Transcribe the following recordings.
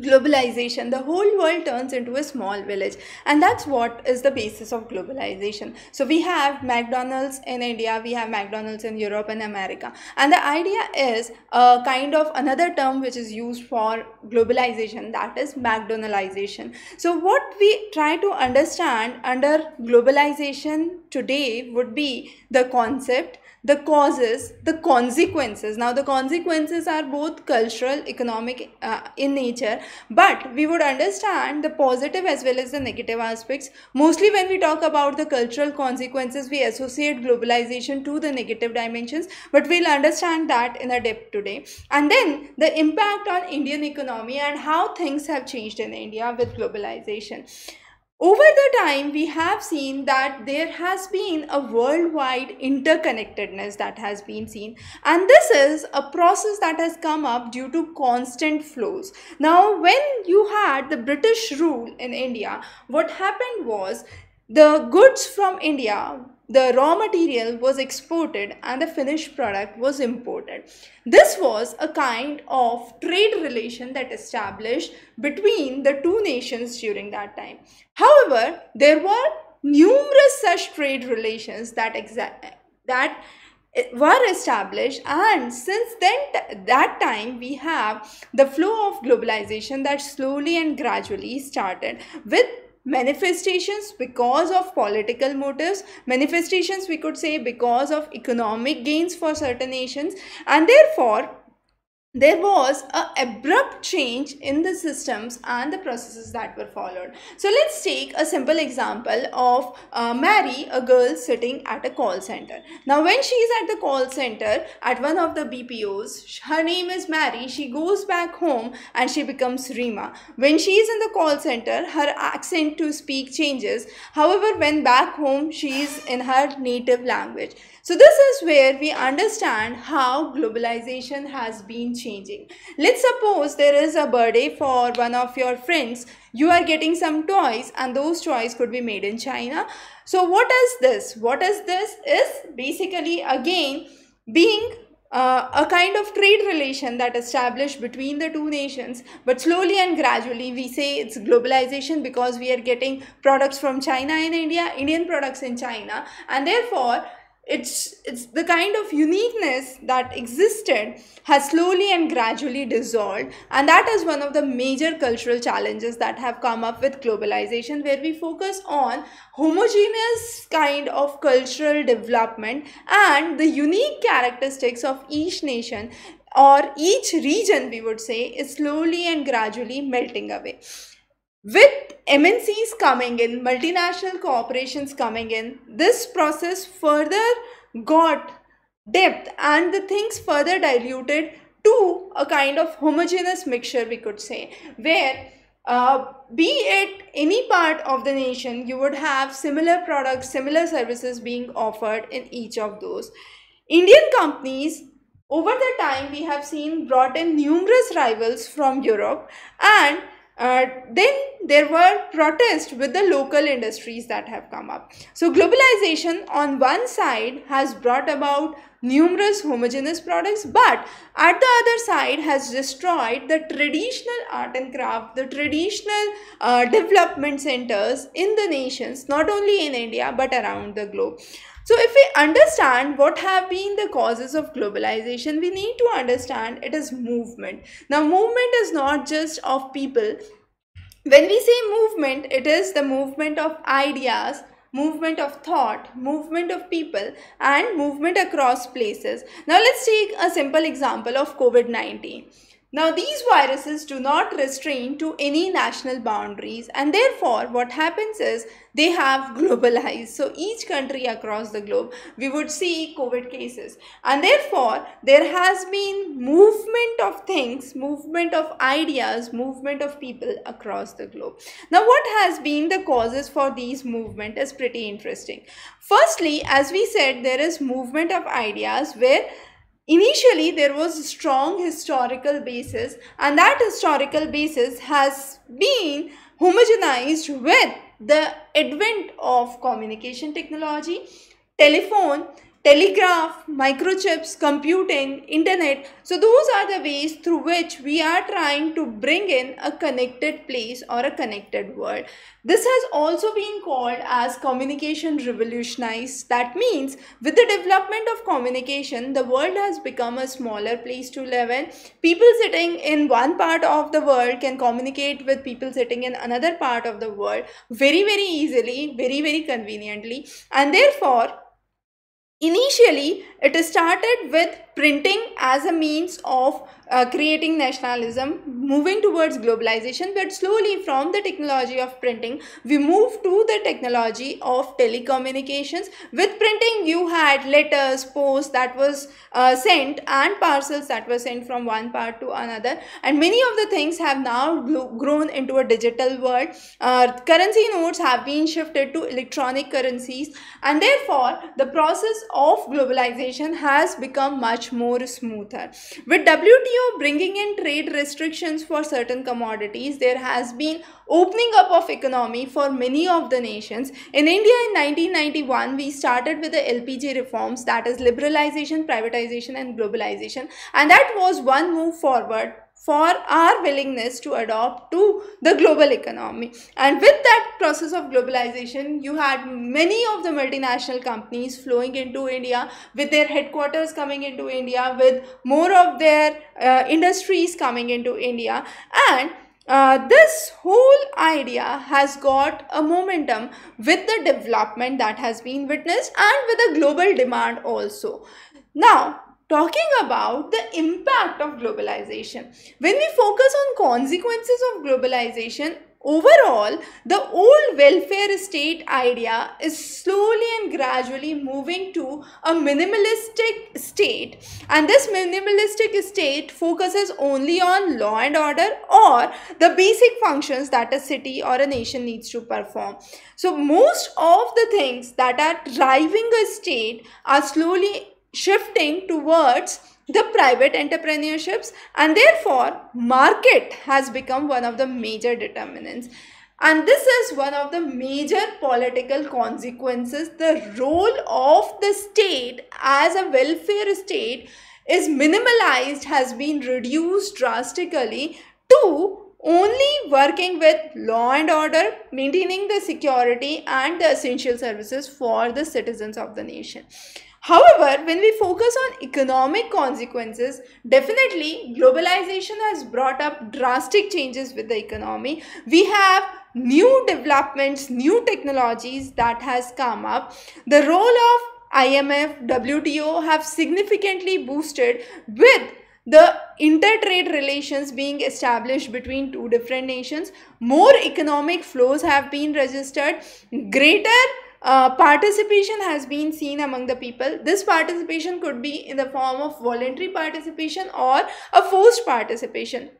globalization the whole world turns into a small village and that's what is the basis of globalization so we have mcdonald's in india we have mcdonald's in europe and america and the idea is a kind of another term which is used for globalization that is mcdonaldization so what we try to understand under globalization today would be the concept the causes, the consequences. Now, the consequences are both cultural, economic uh, in nature, but we would understand the positive as well as the negative aspects. Mostly, when we talk about the cultural consequences, we associate globalization to the negative dimensions, but we'll understand that in a depth today. And then the impact on Indian economy and how things have changed in India with globalization. Over the time, we have seen that there has been a worldwide interconnectedness that has been seen. And this is a process that has come up due to constant flows. Now, when you had the British rule in India, what happened was the goods from India the raw material was exported and the finished product was imported. This was a kind of trade relation that established between the two nations during that time. However, there were numerous such trade relations that that were established and since then that time we have the flow of globalization that slowly and gradually started with manifestations because of political motives manifestations we could say because of economic gains for certain nations and therefore there was a abrupt change in the systems and the processes that were followed so let's take a simple example of uh, mary a girl sitting at a call center now when she is at the call center at one of the bpos her name is mary she goes back home and she becomes rima when she is in the call center her accent to speak changes however when back home she is in her native language so this is where we understand how globalization has been changing. Let's suppose there is a birthday for one of your friends. You are getting some toys and those toys could be made in China. So what is this? What is this is basically again being uh, a kind of trade relation that established between the two nations but slowly and gradually we say it's globalization because we are getting products from china in india indian products in china and therefore it's it's the kind of uniqueness that existed has slowly and gradually dissolved and that is one of the major cultural challenges that have come up with globalization where we focus on homogeneous kind of cultural development and the unique characteristics of each nation or each region we would say is slowly and gradually melting away with MNCs coming in, multinational corporations coming in, this process further got depth and the things further diluted to a kind of homogeneous mixture, we could say, where uh, be it any part of the nation, you would have similar products, similar services being offered in each of those. Indian companies, over the time, we have seen brought in numerous rivals from Europe and uh, then there were protests with the local industries that have come up. So globalization on one side has brought about numerous homogeneous products but at the other side has destroyed the traditional art and craft, the traditional uh, development centers in the nations not only in India but around the globe. So if we understand what have been the causes of globalization, we need to understand it is movement. Now movement is not just of people. When we say movement, it is the movement of ideas, movement of thought, movement of people and movement across places. Now let's take a simple example of COVID-19. Now these viruses do not restrain to any national boundaries and therefore what happens is they have globalized. So each country across the globe we would see COVID cases and therefore there has been movement of things, movement of ideas, movement of people across the globe. Now what has been the causes for these movement is pretty interesting. Firstly as we said there is movement of ideas where Initially, there was a strong historical basis, and that historical basis has been homogenized with the advent of communication technology, telephone, telegraph, microchips, computing, internet. So those are the ways through which we are trying to bring in a connected place or a connected world. This has also been called as communication revolutionized. That means with the development of communication, the world has become a smaller place to live in. People sitting in one part of the world can communicate with people sitting in another part of the world very, very easily, very, very conveniently. And therefore, Initially, it started with printing as a means of uh, creating nationalism, moving towards globalization, but slowly from the technology of printing, we move to the technology of telecommunications. With printing, you had letters, posts that was uh, sent and parcels that were sent from one part to another. And many of the things have now grown into a digital world. Uh, currency notes have been shifted to electronic currencies and therefore the process of globalization has become much more smoother. With WTO bringing in trade restrictions for certain commodities, there has been opening up of economy for many of the nations. In India in 1991, we started with the LPG reforms that is liberalization, privatization and globalization and that was one move forward for our willingness to adopt to the global economy. And with that process of globalization, you had many of the multinational companies flowing into India with their headquarters coming into India, with more of their uh, industries coming into India. And uh, this whole idea has got a momentum with the development that has been witnessed and with the global demand also. Now, talking about the impact of globalization. When we focus on consequences of globalization, overall, the old welfare state idea is slowly and gradually moving to a minimalistic state. And this minimalistic state focuses only on law and order or the basic functions that a city or a nation needs to perform. So most of the things that are driving a state are slowly shifting towards the private entrepreneurships and therefore market has become one of the major determinants and this is one of the major political consequences the role of the state as a welfare state is minimalized has been reduced drastically to only working with law and order, maintaining the security and the essential services for the citizens of the nation. However, when we focus on economic consequences, definitely globalization has brought up drastic changes with the economy. We have new developments, new technologies that has come up. The role of IMF, WTO have significantly boosted with the inter-trade relations being established between two different nations, more economic flows have been registered, greater uh, participation has been seen among the people. This participation could be in the form of voluntary participation or a forced participation.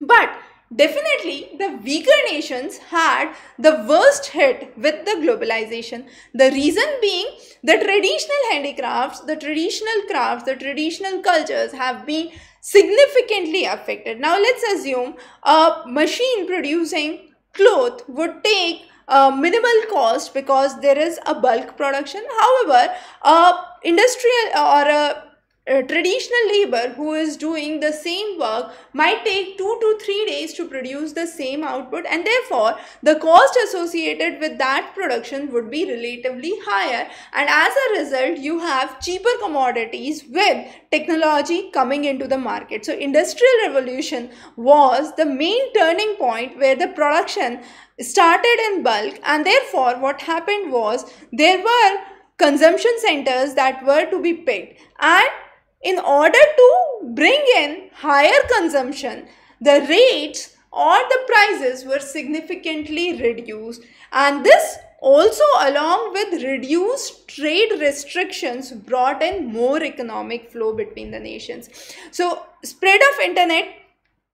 But Definitely, the weaker nations had the worst hit with the globalization. The reason being the traditional handicrafts, the traditional crafts, the traditional cultures have been significantly affected. Now, let's assume a machine producing cloth would take a minimal cost because there is a bulk production. However, a industrial or a uh, traditional labor who is doing the same work might take 2 to 3 days to produce the same output and therefore the cost associated with that production would be relatively higher and as a result you have cheaper commodities with technology coming into the market. So industrial revolution was the main turning point where the production started in bulk and therefore what happened was there were consumption centers that were to be picked and in order to bring in higher consumption, the rates or the prices were significantly reduced and this also along with reduced trade restrictions brought in more economic flow between the nations. So spread of internet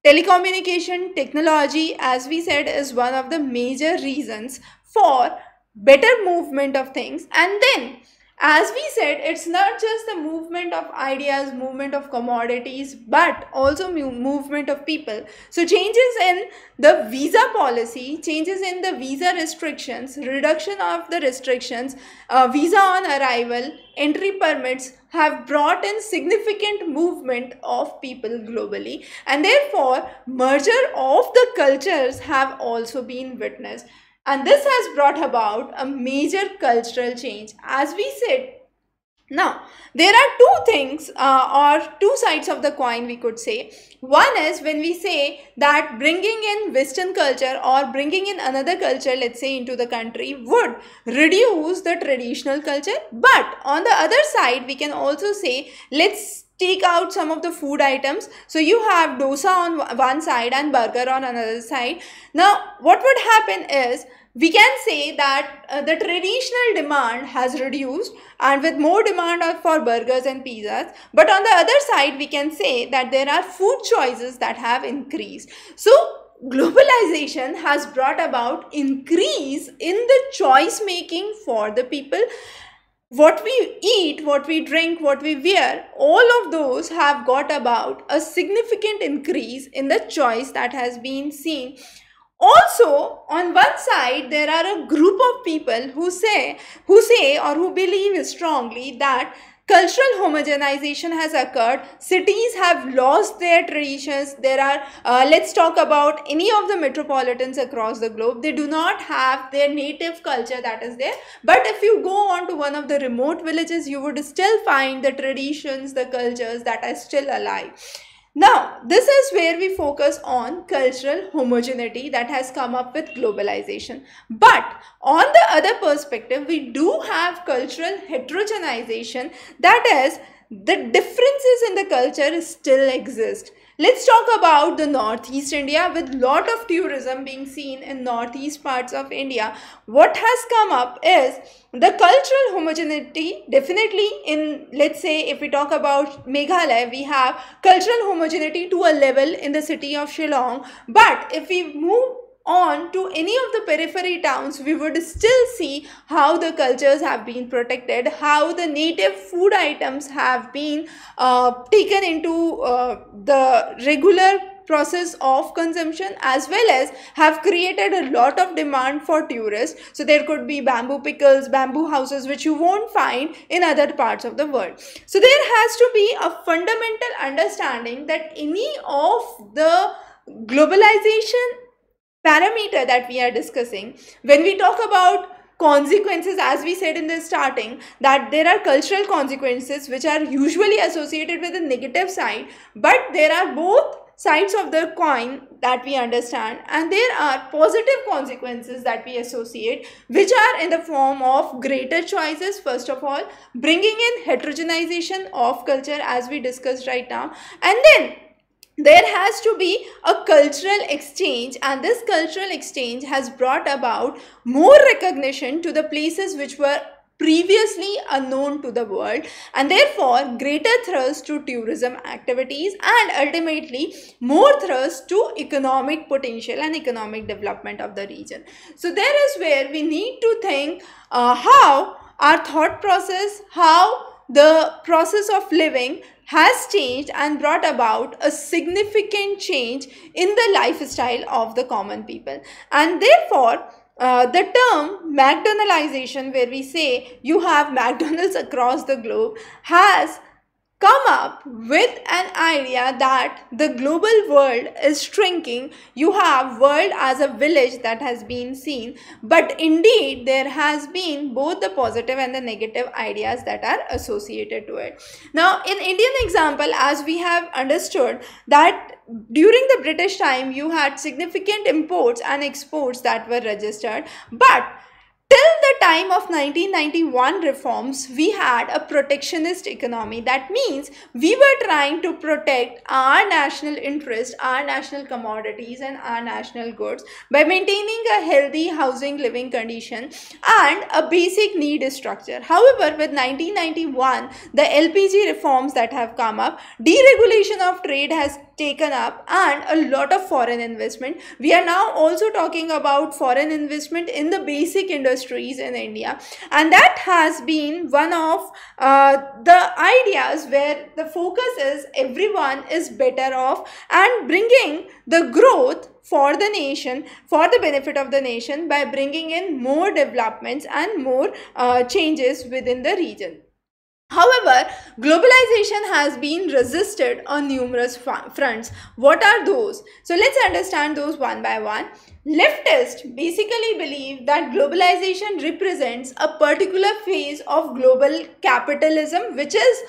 telecommunication technology as we said is one of the major reasons for better movement of things and then as we said it's not just the movement of ideas movement of commodities but also movement of people so changes in the visa policy changes in the visa restrictions reduction of the restrictions uh, visa on arrival entry permits have brought in significant movement of people globally and therefore merger of the cultures have also been witnessed and this has brought about a major cultural change, as we said. Now, there are two things uh, or two sides of the coin we could say. One is when we say that bringing in Western culture or bringing in another culture, let's say into the country, would reduce the traditional culture. But on the other side, we can also say, let's take out some of the food items so you have dosa on one side and burger on another side now what would happen is we can say that uh, the traditional demand has reduced and with more demand for burgers and pizzas but on the other side we can say that there are food choices that have increased so globalization has brought about increase in the choice making for the people what we eat, what we drink, what we wear, all of those have got about a significant increase in the choice that has been seen. Also, on one side, there are a group of people who say, who say or who believe strongly that cultural homogenization has occurred cities have lost their traditions there are uh, let's talk about any of the metropolitans across the globe they do not have their native culture that is there but if you go on to one of the remote villages you would still find the traditions the cultures that are still alive now, this is where we focus on cultural homogeneity that has come up with globalization. But on the other perspective, we do have cultural heterogenization. That is, the differences in the culture still exist. Let's talk about the Northeast India with lot of tourism being seen in Northeast parts of India. What has come up is the cultural homogeneity definitely in let's say if we talk about Meghalaya we have cultural homogeneity to a level in the city of Shillong but if we move on to any of the periphery towns, we would still see how the cultures have been protected, how the native food items have been uh, taken into uh, the regular process of consumption as well as have created a lot of demand for tourists. So there could be bamboo pickles, bamboo houses which you won't find in other parts of the world. So there has to be a fundamental understanding that any of the globalization parameter that we are discussing, when we talk about consequences as we said in the starting that there are cultural consequences which are usually associated with the negative side but there are both sides of the coin that we understand and there are positive consequences that we associate which are in the form of greater choices first of all bringing in heterogenization of culture as we discussed right now and then there has to be a cultural exchange and this cultural exchange has brought about more recognition to the places which were previously unknown to the world and therefore greater thrust to tourism activities and ultimately more thrust to economic potential and economic development of the region. So there is where we need to think uh, how our thought process, how the process of living has changed and brought about a significant change in the lifestyle of the common people. And therefore, uh, the term McDonaldization, where we say you have McDonald's across the globe, has come up with an idea that the global world is shrinking you have world as a village that has been seen but indeed there has been both the positive and the negative ideas that are associated to it now in indian example as we have understood that during the british time you had significant imports and exports that were registered but Till the time of 1991 reforms, we had a protectionist economy. That means we were trying to protect our national interest, our national commodities and our national goods by maintaining a healthy housing living condition and a basic need structure. However, with 1991, the LPG reforms that have come up, deregulation of trade has taken up and a lot of foreign investment. We are now also talking about foreign investment in the basic industries in India. And that has been one of uh, the ideas where the focus is everyone is better off and bringing the growth for the nation, for the benefit of the nation by bringing in more developments and more uh, changes within the region. However, globalization has been resisted on numerous fronts. What are those? So let's understand those one by one. Leftists basically believe that globalization represents a particular phase of global capitalism which is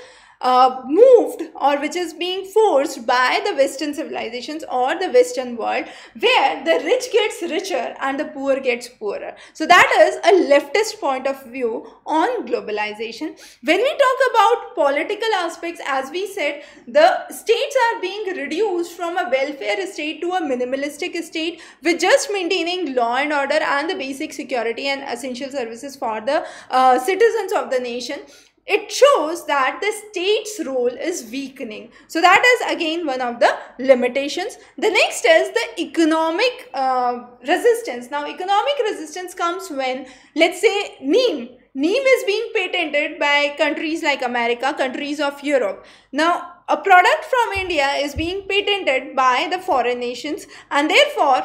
uh, moved or which is being forced by the Western civilizations or the Western world where the rich gets richer and the poor gets poorer. So that is a leftist point of view on globalization. When we talk about political aspects, as we said, the states are being reduced from a welfare state to a minimalistic state with just maintaining law and order and the basic security and essential services for the uh, citizens of the nation it shows that the state's role is weakening. So that is again one of the limitations. The next is the economic uh, resistance. Now economic resistance comes when let's say neem. Neem is being patented by countries like America, countries of Europe. Now a product from India is being patented by the foreign nations and therefore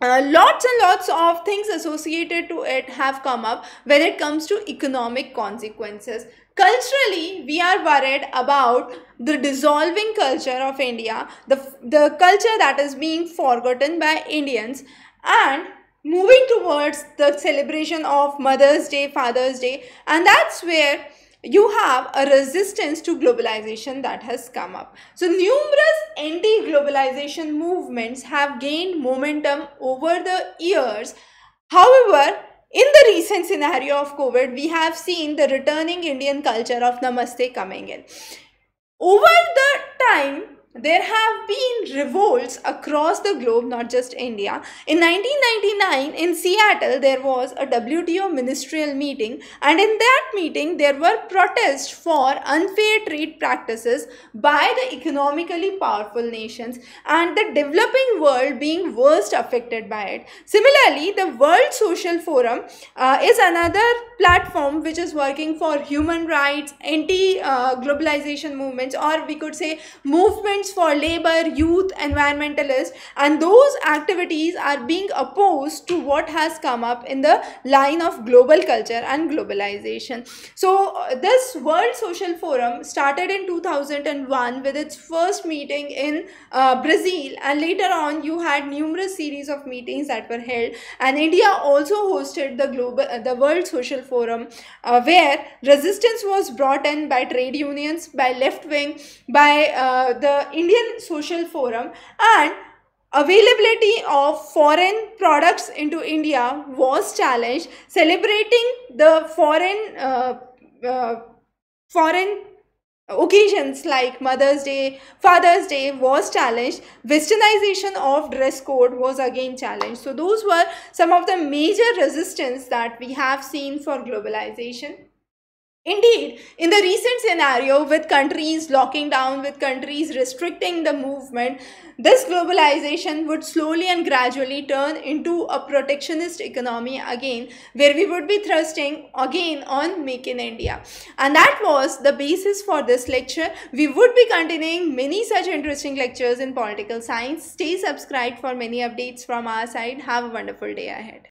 uh, lots and lots of things associated to it have come up when it comes to economic consequences. Culturally, we are worried about the dissolving culture of India, the, the culture that is being forgotten by Indians and moving towards the celebration of Mother's Day, Father's Day and that's where you have a resistance to globalization that has come up. So numerous anti-globalization movements have gained momentum over the years. However, in the recent scenario of COVID, we have seen the returning Indian culture of Namaste coming in. Over the time, there have been revolts across the globe, not just India. In 1999, in Seattle, there was a WTO ministerial meeting, and in that meeting, there were protests for unfair trade practices by the economically powerful nations and the developing world being worst affected by it. Similarly, the World Social Forum uh, is another platform which is working for human rights, anti uh, globalization movements, or we could say movements for labor, youth, environmentalists, and those activities are being opposed to what has come up in the line of global culture and globalization. So, uh, this World Social Forum started in 2001 with its first meeting in uh, Brazil, and later on, you had numerous series of meetings that were held, and India also hosted the global, uh, the World Social Forum, uh, where resistance was brought in by trade unions, by left wing, by uh, the Indian Social Forum and availability of foreign products into India was challenged, celebrating the foreign uh, uh, foreign occasions like mother's day father's day was challenged westernization of dress code was again challenged so those were some of the major resistance that we have seen for globalization Indeed, in the recent scenario with countries locking down, with countries restricting the movement, this globalization would slowly and gradually turn into a protectionist economy again, where we would be thrusting again on Make in India. And that was the basis for this lecture. We would be continuing many such interesting lectures in political science. Stay subscribed for many updates from our side. Have a wonderful day ahead.